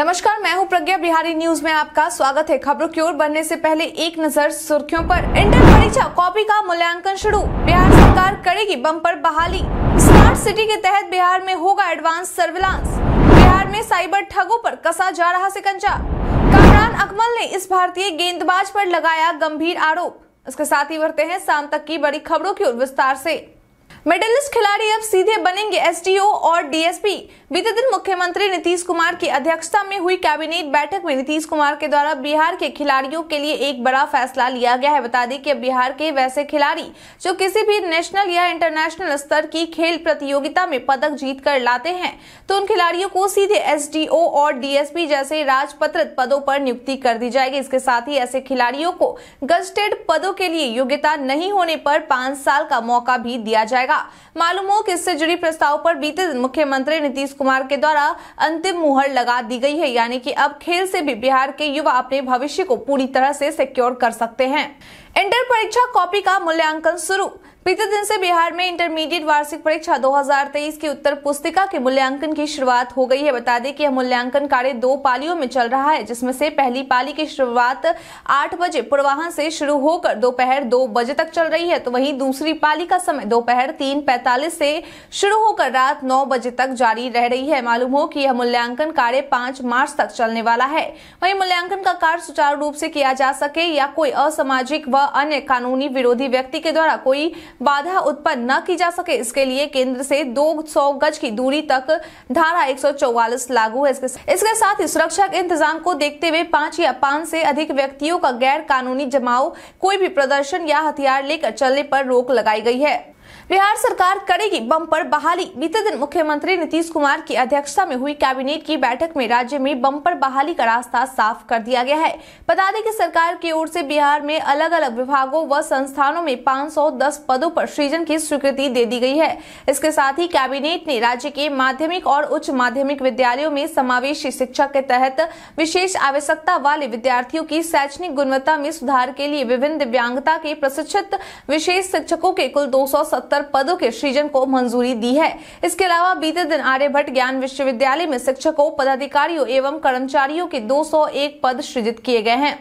नमस्कार मैं हूं प्रज्ञा बिहारी न्यूज में आपका स्वागत है खबरों की ओर बढ़ने से पहले एक नजर सुर्खियों पर इंटर परीक्षा कॉपी का मूल्यांकन शुरू बिहार सरकार करेगी बम्पर बहाली स्मार्ट सिटी के तहत बिहार में होगा एडवांस सर्विलांस बिहार में साइबर ठगों पर कसा जा रहा सिकंजा कामरान अकमल ने इस भारतीय गेंदबाज पर लगाया गंभीर आरोप इसके साथ ही बढ़ते हैं शाम तक की बड़ी खबरों की ओर विस्तार ऐसी मेडलिस्ट खिलाड़ी अब सीधे बनेंगे एसडीओ और डीएसपी बीते दिन मुख्यमंत्री नीतीश कुमार की अध्यक्षता में हुई कैबिनेट बैठक में नीतीश कुमार के द्वारा बिहार के खिलाड़ियों के लिए एक बड़ा फैसला लिया गया है बता दें कि बिहार के वैसे खिलाड़ी जो किसी भी नेशनल या इंटरनेशनल स्तर की खेल प्रतियोगिता में पदक जीत कर लाते हैं तो उन खिलाड़ियों को सीधे एसडीओ और डीएसपी जैसे राजपत्रित पदों पर नियुक्ति कर दी जाएगी इसके साथ ही ऐसे खिलाड़ियों को गजटेड पदों के लिए योग्यता नहीं होने पर पांच साल का मौका भी दिया जाएगा था मालूम हो कि इससे जुड़ी प्रस्ताव पर बीते दिन मुख्यमंत्री नीतीश कुमार के द्वारा अंतिम मुहर लगा दी गई है यानी कि अब खेल से भी बिहार के युवा अपने भविष्य को पूरी तरह से सिक्योर कर सकते हैं इंटर परीक्षा कॉपी का मूल्यांकन शुरू बीते दिन से बिहार में इंटरमीडिएट वार्षिक परीक्षा 2023 की उत्तर पुस्तिका के मूल्यांकन की शुरुआत हो गई है बता दें कि यह मूल्यांकन कार्य दो पालियों में चल रहा है जिसमें से पहली पाली की शुरुआत 8 बजे पूर्वाहन से शुरू होकर दोपहर दो, दो बजे तक चल रही है तो वहीं दूसरी पाली का समय दोपहर तीन पैंतालीस से शुरू होकर रात नौ बजे तक जारी रह रही है मालूम हो कि यह मूल्यांकन कार्य पांच मार्च तक चलने वाला है वही मूल्यांकन का कार्य सुचारू रूप से किया जा सके या कोई असामाजिक व अन्य कानूनी विरोधी व्यक्ति के द्वारा कोई बाधा उत्पन्न न की जा सके इसके लिए केंद्र से 200 गज की दूरी तक धारा 144 लागू है इसके, साथ ही सुरक्षा के इंतजाम को देखते हुए पांच या पांच से अधिक व्यक्तियों का गैर कानूनी जमाव कोई भी प्रदर्शन या हथियार लेकर चलने पर रोक लगाई गई है बिहार सरकार करेगी बम पर बहाली बीते दिन मुख्यमंत्री नीतीश कुमार की अध्यक्षता में हुई कैबिनेट की बैठक में राज्य में बम पर बहाली का रास्ता साफ कर दिया गया है बता दें कि सरकार की ओर से बिहार में अलग अलग विभागों व संस्थानों में 510 पदों पर सृजन की स्वीकृति दे दी गई है इसके साथ ही कैबिनेट ने राज्य के माध्यमिक और उच्च माध्यमिक विद्यालयों में समावेशी शिक्षा के तहत विशेष आवश्यकता वाले विद्यार्थियों की शैक्षणिक गुणवत्ता में सुधार के लिए विभिन्न दिव्यांगता के प्रशिक्षित विशेष शिक्षकों के कुल दो सत्तर पदों के सृजन को मंजूरी दी है इसके अलावा बीते दिन आर्यभट्ट ज्ञान विश्वविद्यालय में शिक्षकों पदाधिकारियों एवं कर्मचारियों के 201 पद सृजित किए गए हैं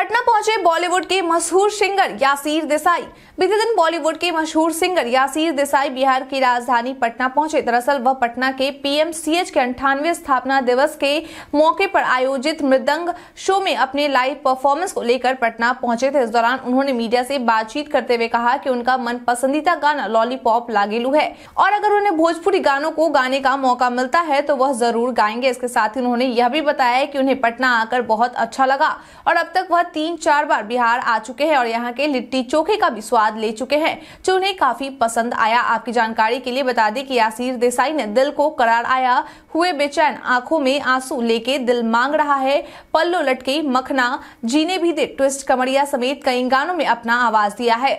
पटना पहुंचे बॉलीवुड के मशहूर सिंगर यासीर देसाई बीते दिन बॉलीवुड के मशहूर सिंगर यासीर देसाई बिहार की राजधानी पटना पहुंचे दरअसल वह पटना के पीएमसीएच के अंठानवे स्थापना दिवस के मौके पर आयोजित मृदंग शो में अपने लाइव परफॉर्मेंस को लेकर पटना पहुंचे थे इस दौरान उन्होंने मीडिया से बातचीत करते हुए कहा कि उनका मन पसंदीदा गाना लॉलीपॉप लागेलू है और अगर उन्हें भोजपुरी गानों को गाने का मौका मिलता है तो वह जरूर गाएंगे इसके साथ ही उन्होंने यह भी बताया कि उन्हें पटना आकर बहुत अच्छा लगा और अब तक वह तीन चार बार बिहार आ चुके हैं और यहाँ के लिट्टी चोखे का भी स्वाद ले चुके हैं जो उन्हें काफी पसंद आया आपकी जानकारी के लिए बता दें कि यासीर देसाई ने दिल को करार आया हुए बेचैन आंखों में आंसू लेके दिल मांग रहा है पल्लो लटके मखना जीने भी दे ट्विस्ट कमरिया समेत कई गानों में अपना आवाज दिया है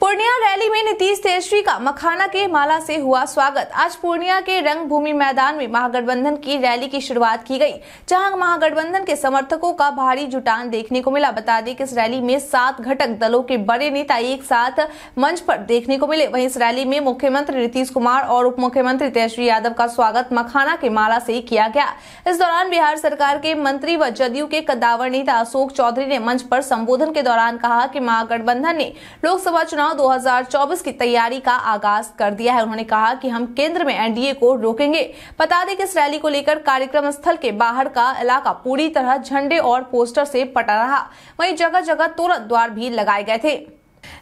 पूर्णिया रैली में नीतीश तेजस्वी का मखाना के माला से हुआ स्वागत आज पूर्णिया के रंगभूमि मैदान में महागठबंधन की रैली की शुरुआत की गई जहां महागठबंधन के समर्थकों का भारी जुटान देखने को मिला बता दें कि इस रैली में सात घटक दलों के बड़े नेता एक साथ मंच पर देखने को मिले वहीं इस रैली में मुख्यमंत्री नीतीश कुमार और उप मुख्यमंत्री तेजस्वी यादव का स्वागत मखाना के माला से किया गया इस दौरान बिहार सरकार के मंत्री व जदयू के कदावर नेता अशोक चौधरी ने मंच पर संबोधन के दौरान कहा की महागठबंधन ने लोकसभा चुनाव 2024 की तैयारी का आगाज कर दिया है उन्होंने कहा कि हम केंद्र में एनडीए को रोकेंगे बता दें कि इस रैली को लेकर कार्यक्रम स्थल के बाहर का इलाका पूरी तरह झंडे और पोस्टर से पटा रहा वहीं जगह जगह तोरत द्वार भी लगाए गए थे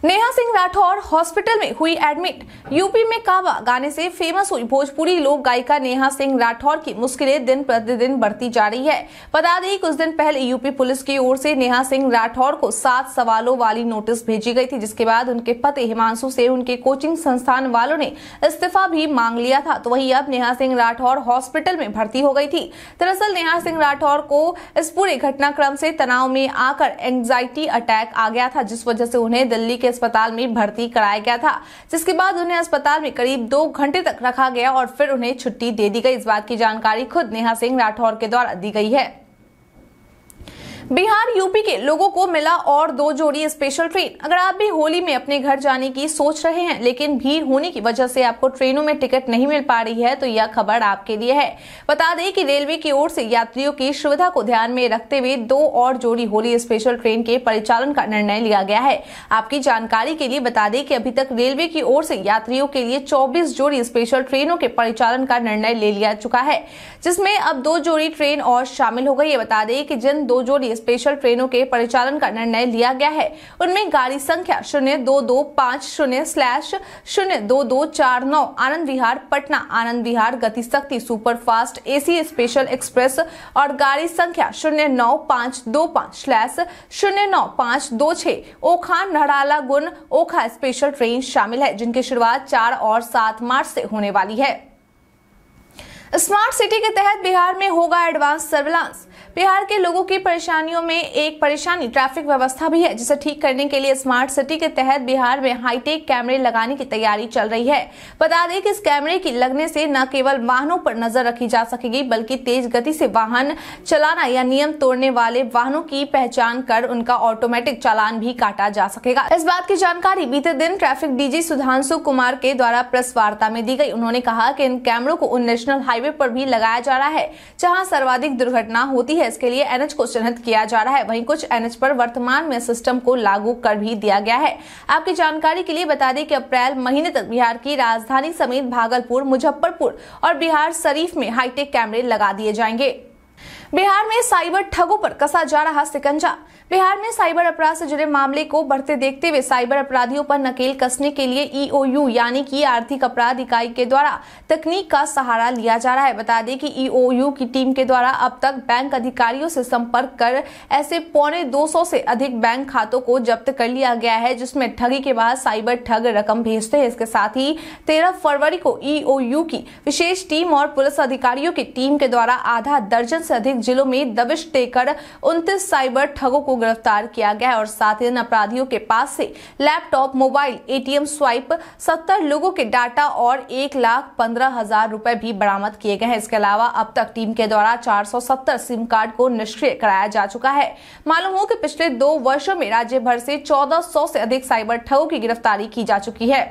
नेहा सिंह राठौर हॉस्पिटल में हुई एडमिट यूपी में कावा गाने से फेमस हुई भोजपुरी लोक गायिका नेहा सिंह राठौर की मुश्किलें दिन प्रतिदिन बढ़ती जा रही है बता दें कुछ दिन पहले यूपी पुलिस की ओर से नेहा सिंह राठौर को सात सवालों वाली नोटिस भेजी गई थी जिसके बाद उनके पति हिमांशु से उनके कोचिंग संस्थान वालों ने इस्तीफा भी मांग लिया था तो वही अब नेहा सिंह राठौर हॉस्पिटल में भर्ती हो गयी थी दरअसल नेहा सिंह राठौर को इस पूरे घटनाक्रम से तनाव में आकर एंग्जाइटी अटैक आ गया था जिस वजह से उन्हें दिल्ली दिल्ली के अस्पताल में भर्ती कराया गया था जिसके बाद उन्हें अस्पताल में करीब दो घंटे तक रखा गया और फिर उन्हें छुट्टी दे दी गई इस बात की जानकारी खुद नेहा सिंह राठौर के द्वारा दी गई है बिहार यूपी के लोगों को मिला और दो जोड़ी स्पेशल ट्रेन अगर आप भी होली में अपने घर जाने की सोच रहे हैं लेकिन भीड़ होने की वजह से आपको ट्रेनों में टिकट नहीं मिल पा रही है तो यह खबर आपके लिए है बता दें कि रेलवे की ओर से यात्रियों की सुविधा को ध्यान में रखते हुए दो और जोड़ी होली स्पेशल ट्रेन के परिचालन का निर्णय लिया गया है आपकी जानकारी के लिए बता दें कि अभी तक रेलवे की ओर से यात्रियों के लिए चौबीस जोड़ी स्पेशल ट्रेनों के परिचालन का निर्णय ले लिया चुका है जिसमें अब दो जोड़ी ट्रेन और शामिल हो गई है बता दें कि जिन दो जोड़ी स्पेशल ट्रेनों के परिचालन का निर्णय लिया गया है उनमें गाड़ी संख्या शून्य दो दो पाँच शून्य स्लैश शून्य दो दो चार नौ Anand Vihar Patna Anand Vihar Gatishakti fast AC special express और गाड़ी संख्या शून्य नौ पाँच दो पाँच स्लैश शून्य नौ पाँच दो छह ओखा नड़ाला गुण ओखा स्पेशल ट्रेन शामिल है जिनकी शुरुआत चार और सात मार्च से होने वाली है स्मार्ट सिटी के तहत बिहार में होगा एडवांस सर्विलांस बिहार के लोगों की परेशानियों में एक परेशानी ट्रैफिक व्यवस्था भी है जिसे ठीक करने के लिए स्मार्ट सिटी के तहत बिहार में हाईटेक कैमरे लगाने की तैयारी चल रही है बता दें कि इस कैमरे की लगने से न केवल वाहनों पर नजर रखी जा सकेगी बल्कि तेज गति से वाहन चलाना या नियम तोड़ने वाले वाहनों की पहचान कर उनका ऑटोमेटिक चालान भी काटा जा सकेगा इस बात की जानकारी बीते दिन ट्रैफिक डीजी सुधांशु कुमार के द्वारा प्रेस वार्ता में दी गई उन्होंने कहा कि इन कैमरों को उन नेशनल हाईवे पर भी लगाया जा रहा है जहां सर्वाधिक दुर्घटना होती है है इसके लिए एनएच को चिन्हित किया जा रहा है वहीं कुछ एनएच पर वर्तमान में सिस्टम को लागू कर भी दिया गया है आपकी जानकारी के लिए बता दें कि अप्रैल महीने तक बिहार की राजधानी समेत भागलपुर मुजफ्फरपुर और बिहार शरीफ में हाईटेक कैमरे लगा दिए जाएंगे बिहार में साइबर ठगों पर कसा जा रहा सिकंजा बिहार में साइबर अपराध से जुड़े मामले को बढ़ते देखते हुए साइबर अपराधियों पर नकेल कसने के लिए ईओयू e यानी कि आर्थिक अपराध इकाई के द्वारा तकनीक का सहारा लिया जा रहा है बता दें कि ईओयू e की टीम के द्वारा अब तक बैंक अधिकारियों से संपर्क कर ऐसे पौने दो से अधिक बैंक खातों को जब्त कर लिया गया है जिसमें ठगी के बाद साइबर ठग रकम भेजते हैं इसके साथ ही तेरह फरवरी को ईओयू e की विशेष टीम और पुलिस अधिकारियों की टीम के द्वारा आधा दर्जन से अधिक जिलों में दबिश देकर उनतीस साइबर ठगों को गिरफ्तार किया गया है और साथ ही इन अपराधियों के पास से लैपटॉप मोबाइल एटीएम स्वाइप सत्तर लोगों के डाटा और एक लाख पंद्रह हजार रूपए भी बरामद किए गए हैं इसके अलावा अब तक टीम के द्वारा सत्तर सिम कार्ड को निष्क्रिय कराया जा चुका है मालूम हो कि पिछले दो वर्षों में राज्य भर से सौ से अधिक साइबर ठगों की गिरफ्तारी की जा चुकी है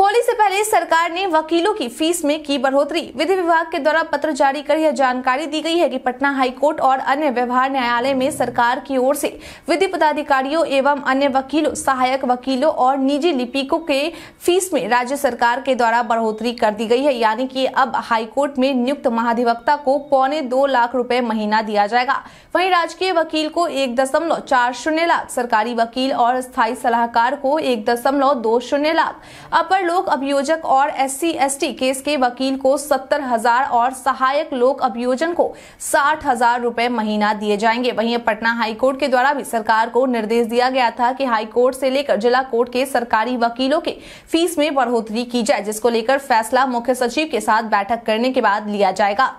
होली से पहले सरकार ने वकीलों की फीस में की बढ़ोतरी विधि विभाग के द्वारा पत्र जारी कर यह जानकारी दी गई है कि पटना हाईकोर्ट और अन्य व्यवहार न्यायालय में सरकार की ओर से विधि पदाधिकारियों एवं अन्य वकीलों सहायक वकीलों और निजी लिपिकों के फीस में राज्य सरकार के द्वारा बढ़ोतरी कर दी गई है यानी की अब हाईकोर्ट में नियुक्त महाधिवक्ता को पौने दो लाख रूपए महीना दिया जाएगा वही राजकीय वकील को एक दशमलव चार शून्य लाख सरकारी वकील और स्थायी सलाहकार को एक दशमलव दो शून्य लाख अपर लोक अभियोजक और एस सी केस के वकील को सत्तर हजार और सहायक लोक अभियोजन को साठ हजार रूपए महीना दिए जाएंगे वहीं पटना हाईकोर्ट के द्वारा भी सरकार को निर्देश दिया गया था कि हाईकोर्ट से लेकर जिला कोर्ट के सरकारी वकीलों के फीस में बढ़ोतरी की जाए जिसको लेकर फैसला मुख्य सचिव के साथ बैठक करने के बाद लिया जाएगा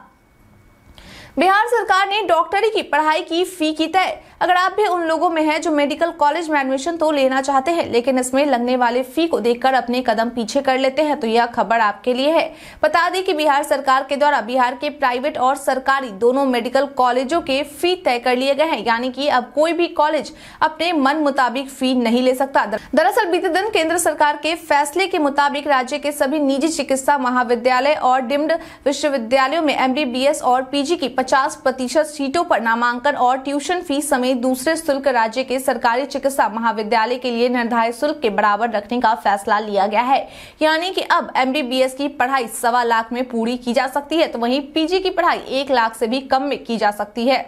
बिहार सरकार ने डॉक्टरी की पढ़ाई की फी की तय अगर आप भी उन लोगों में हैं जो मेडिकल कॉलेज में एडमिशन तो लेना चाहते हैं लेकिन इसमें लगने वाले फी को देखकर अपने कदम पीछे कर लेते हैं तो यह खबर आपके लिए है बता दें कि बिहार सरकार के द्वारा बिहार के प्राइवेट और सरकारी दोनों मेडिकल कॉलेजों के फी तय कर लिए गए हैं यानी कि अब कोई भी कॉलेज अपने मन मुताबिक फी नहीं ले सकता दरअसल बीते दिन केंद्र सरकार के फैसले के मुताबिक राज्य के सभी निजी चिकित्सा महाविद्यालय और डिम्ड विश्वविद्यालयों में एमबीबीएस और पीजी की पचास प्रतिशत सीटों पर नामांकन और ट्यूशन फीस समेत दूसरे शुल्क राज्य के सरकारी चिकित्सा महाविद्यालय के लिए निर्धारित शुल्क के बराबर रखने का फैसला लिया गया है यानी कि अब एमबीबीएस की पढ़ाई सवा लाख में पूरी की जा सकती है तो वहीं पीजी की पढ़ाई एक लाख से भी कम में की जा सकती है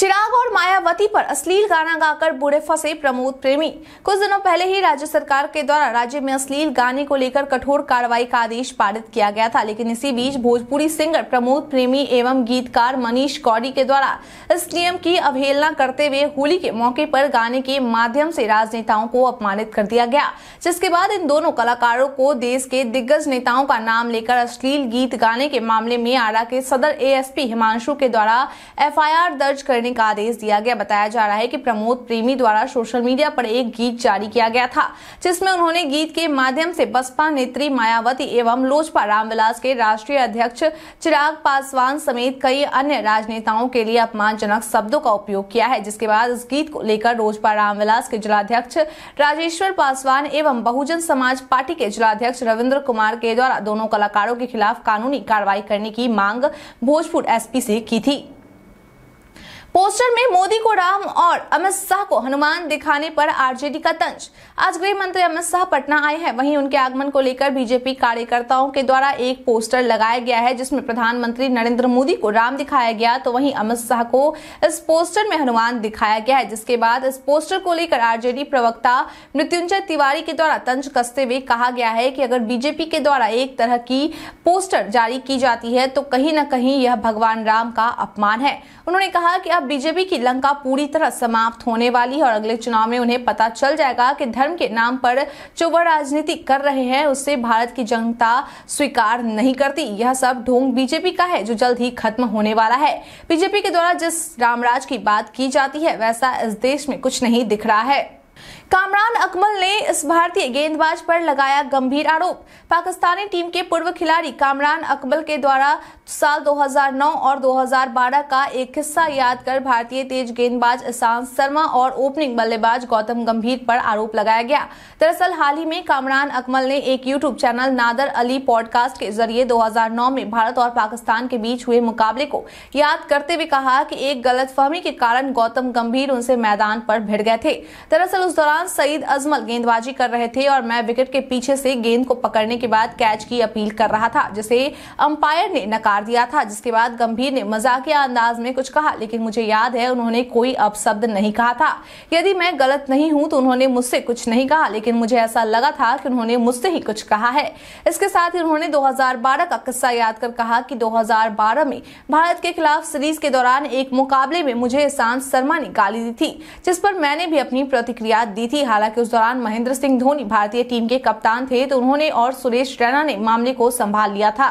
चिराग और मायावती पर अश्लील गाना गाकर बुरे फंसे प्रमोद प्रेमी कुछ दिनों पहले ही राज्य सरकार के द्वारा राज्य में अश्लील गाने को लेकर कठोर कार्रवाई का आदेश पारित किया गया था लेकिन इसी बीच भोजपुरी सिंगर प्रमोद प्रेमी एवं गीतकार मनीष कौड़ी के द्वारा इस नियम की अवहेलना करते हुए होली के मौके पर गाने के माध्यम से राजनेताओं को अपमानित कर दिया गया जिसके बाद इन दोनों कलाकारों को देश के दिग्गज नेताओं का नाम लेकर अश्लील गीत गाने के मामले में आरा के सदर ए हिमांशु के द्वारा एफ दर्ज करने करने का आदेश दिया गया बताया जा रहा है कि प्रमोद प्रेमी द्वारा सोशल मीडिया पर एक गीत जारी किया गया था जिसमें उन्होंने गीत के माध्यम से बसपा नेत्री मायावती एवं लोजपा रामविलास के राष्ट्रीय अध्यक्ष चिराग पासवान समेत कई अन्य राजनेताओं के लिए अपमानजनक शब्दों का उपयोग किया है जिसके बाद इस गीत को लेकर लोजपा रामविलास के जिलाध्यक्ष राजेश्वर पासवान एवं बहुजन समाज पार्टी के जिलाध्यक्ष रविन्द्र कुमार के द्वारा दोनों कलाकारों के खिलाफ कानूनी कार्रवाई करने की मांग भोजपुर एसपी से की थी पोस्टर में मोदी को राम और अमित शाह को हनुमान दिखाने पर आरजेडी का तंज आज गृह मंत्री अमित शाह पटना आए हैं वहीं उनके आगमन को लेकर बीजेपी कार्यकर्ताओं के द्वारा एक पोस्टर लगाया गया है जिसमें प्रधानमंत्री नरेंद्र मोदी को राम दिखाया गया तो वहीं अमित शाह को इस पोस्टर में हनुमान दिखाया गया है जिसके बाद इस पोस्टर को लेकर आरजेडी प्रवक्ता मृत्युंजय तिवारी के द्वारा तंज कसते हुए कहा गया है की अगर बीजेपी के द्वारा एक तरह की पोस्टर जारी की जाती है तो कहीं न कहीं यह भगवान राम का अपमान है उन्होंने कहा की अब बीजेपी की लंका पूरी तरह समाप्त होने वाली है और अगले चुनाव में उन्हें पता चल जाएगा कि धर्म के नाम पर जो वह राजनीति कर रहे हैं उससे भारत की जनता स्वीकार नहीं करती यह सब ढोंग बीजेपी का है जो जल्द ही खत्म होने वाला है बीजेपी के द्वारा जिस रामराज की बात की जाती है वैसा इस देश में कुछ नहीं दिख रहा है कामरान अकमल ने इस भारतीय गेंदबाज पर लगाया गंभीर आरोप पाकिस्तानी टीम के पूर्व खिलाड़ी कामरान अकमल के द्वारा साल 2009 और 2012 का एक हिस्सा याद कर भारतीय तेज गेंदबाज ईशांत शर्मा और ओपनिंग बल्लेबाज गौतम गंभीर पर आरोप लगाया गया दरअसल हाल ही में कामरान अकमल ने एक YouTube channel Nadir Ali podcast के जरिए दो में भारत और पाकिस्तान के बीच हुए मुकाबले को याद करते हुए कहा की एक गलत के कारण गौतम गंभीर उनसे मैदान पर भिड़ गए थे दरअसल उस दौरान दौरान सईद अजमल गेंदबाजी कर रहे थे और मैं विकेट के पीछे से गेंद को पकड़ने के बाद कैच की अपील कर रहा था जिसे अंपायर ने नकार दिया था जिसके बाद गंभीर ने मजाकिया अंदाज में कुछ कहा लेकिन मुझे याद है उन्होंने कोई अपशब्द नहीं कहा था यदि मैं गलत नहीं हूं तो उन्होंने मुझसे कुछ नहीं कहा लेकिन मुझे ऐसा लगा था कि उन्होंने मुझसे ही कुछ कहा है इसके साथ ही उन्होंने 2012 का किस्सा याद कर कहा कि 2012 में भारत के खिलाफ सीरीज के दौरान एक मुकाबले में मुझे ईशांत शर्मा ने गाली दी थी जिस पर मैंने भी अपनी प्रतिक्रिया दी थी हालांकि उस दौरान महेंद्र सिंह धोनी भारतीय टीम के कप्तान थे तो उन्होंने और सुरेश रैना ने मामले को संभाल लिया था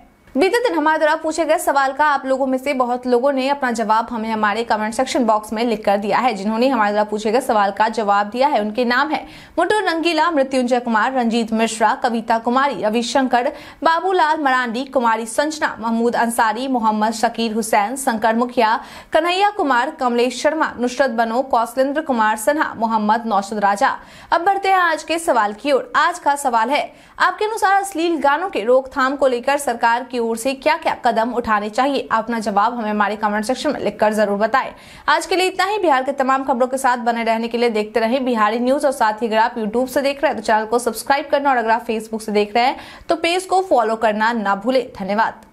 बीते दिन हमारे द्वारा पूछे गए सवाल का आप लोगों में से बहुत लोगों ने अपना जवाब हमें हमारे कमेंट सेक्शन बॉक्स में लिख कर दिया है जिन्होंने हमारे द्वारा पूछे गए सवाल का जवाब दिया है उनके नाम है मुटुर रंगीला मृत्युंजय कुमार रंजीत मिश्रा कविता कुमारी रविशंकर बाबूलाल मरांडी कुमारी संजना महमूद अंसारी मोहम्मद शकीर हुसैन शंकर मुखिया कन्हैया कुमार कमलेश शर्मा नुसरत बनो कौशलेंद्र कुमार सिन्हा मोहम्मद नौशद राजा अब बढ़ते हैं आज के सवाल की ओर आज का सवाल है आपके अनुसार अश्लील गानों के रोकथाम को लेकर सरकार की ओर से क्या क्या कदम उठाने चाहिए अपना जवाब हमें हमारे कमेंट सेक्शन में लिखकर जरूर बताएं आज के लिए इतना ही बिहार के तमाम खबरों के साथ बने रहने के लिए देखते रहे बिहारी न्यूज और साथ ही अगर आप यूट्यूब से देख रहे हैं तो चैनल को सब्सक्राइब करना और अगर आप फेसबुक से देख रहे हैं तो पेज को फॉलो करना ना भूले धन्यवाद